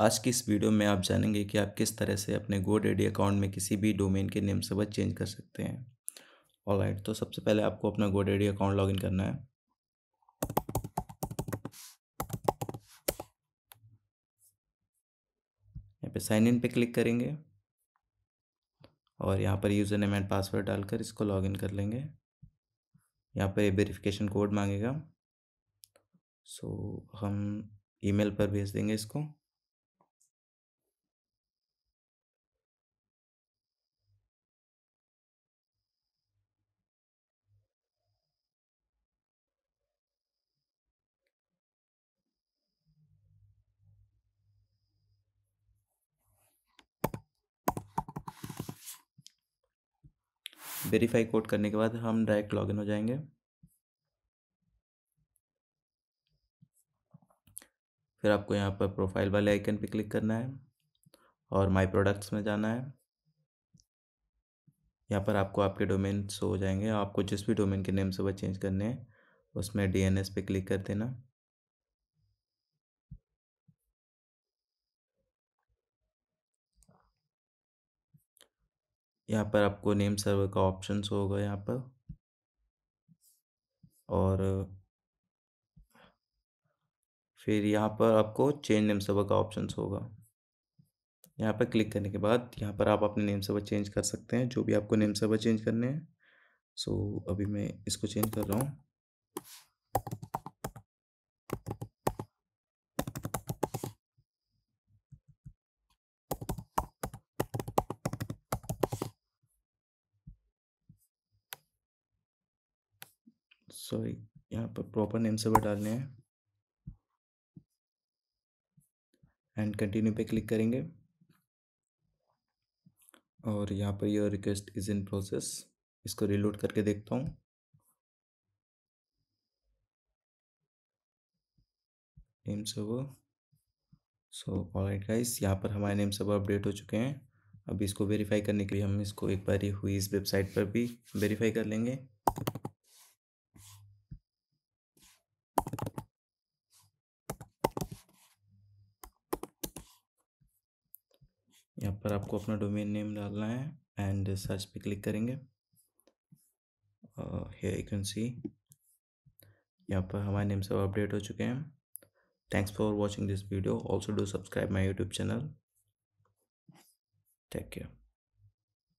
आज की इस वीडियो में आप जानेंगे कि आप किस तरह से अपने गो डेडी अकाउंट में किसी भी डोमेन के नेम से बस चेंज कर सकते हैं ऑलराइट तो सबसे पहले आपको अपना गो डेडी अकाउंट लॉगिन करना है यहाँ पे साइन इन पे क्लिक करेंगे और यहाँ पर यूज़र नेम एंड पासवर्ड डालकर इसको लॉगिन कर लेंगे यहाँ पर वेरिफिकेशन कोड मांगेगा सो so, हम ईमेल पर भेज देंगे इसको वेरीफाई कोड करने के बाद हम डायरेक्ट लॉगिन हो जाएंगे फिर आपको यहाँ पर प्रोफाइल वाले आइकन पे क्लिक करना है और माय प्रोडक्ट्स में जाना है यहाँ पर आपको आपके डोमेन शो हो जाएंगे आपको जिस भी डोमेन के नेम से वह चेंज करने हैं उसमें डीएनएस पे क्लिक कर देना यहाँ पर आपको नेम सर्वर का ऑप्शन होगा यहाँ पर और फिर यहाँ पर आपको चेंज नेम सर्वर का ऑप्शन होगा यहाँ पर क्लिक करने के बाद यहाँ पर आप अपने नेम सर्वर चेंज कर सकते हैं जो भी आपको नेम सर्वर चेंज करने हैं सो so, अभी मैं इसको चेंज कर रहा हूँ सॉरी यहाँ पर प्रॉपर नेम सर्वर डालने हैं एंड कंटिन्यू पे क्लिक करेंगे और यहाँ पर your request is in process इसको रिलोड करके देखता हूँ name server so alright guys यहाँ पर हमारे नेम सर्वर अपडेट हो चुके हैं अब इसको वेरीफाई करने के लिए हम इसको एक बार हुई इस वेबसाइट पर भी वेरीफाई कर लेंगे यहाँ पर आपको अपना डोमेन नेम डालना है एंड सर्च पे क्लिक करेंगे हेयर यू कैन सी यहाँ पर हमारे नेम सब अपडेट हो चुके हैं thanks for watching this video also do subscribe my YouTube channel take care